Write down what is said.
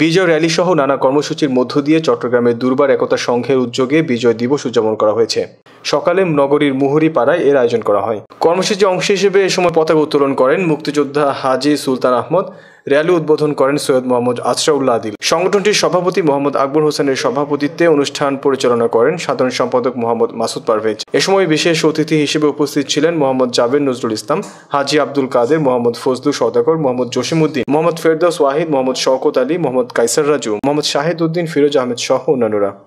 বিজয় rally সহ নানা কর্মসূচির মধ্য দিয়ে চট্টগ্রামের দুর্বার একতা সংঘের উদ্যোগে বিজয় দিবস উদযাপন করা হয়েছে সকালে নগরীর মুহুরি পাড়ায় এর আয়োজন করা হয় কর্মসূচি অংশ হিসেবে এ সময় পতাকা উত্তোলন করেন মুক্তিযোদ্ধা হাজি সুলতান আহমদ র্যালি উদ্বোধন করেন সৈয়দ মোহাম্মদ আশরাউল্লা আদিল সংগঠনটির সভাপতি মোহাম্মদ আকবর হোসেনের সভাপতিত্বে অনুষ্ঠান পরিচালনা করেন সাধারণ সম্পাদক মোহাম্মদ মাসুদ পারভেজ এ সময় বিশেষ অতিথি হিসেবে উপস্থিত ছিলেন মোহাম্মদ জাবের নজরুল ইসলাম হাজি আব্দুল কাদের মোহাম্মদ ফজলু সদাকর মোহাম্মদ জসিমুদ্দিন মোহাম্মদ ফেরদাস ওয়াহিদ মোহাম্মদ শওকত আলী মোহাম্মদ কাইসার রাজু মোহাম্মদ শাহিদ উদ্দিন ফিরোজ আহমেদ সহ অন্যান্যরা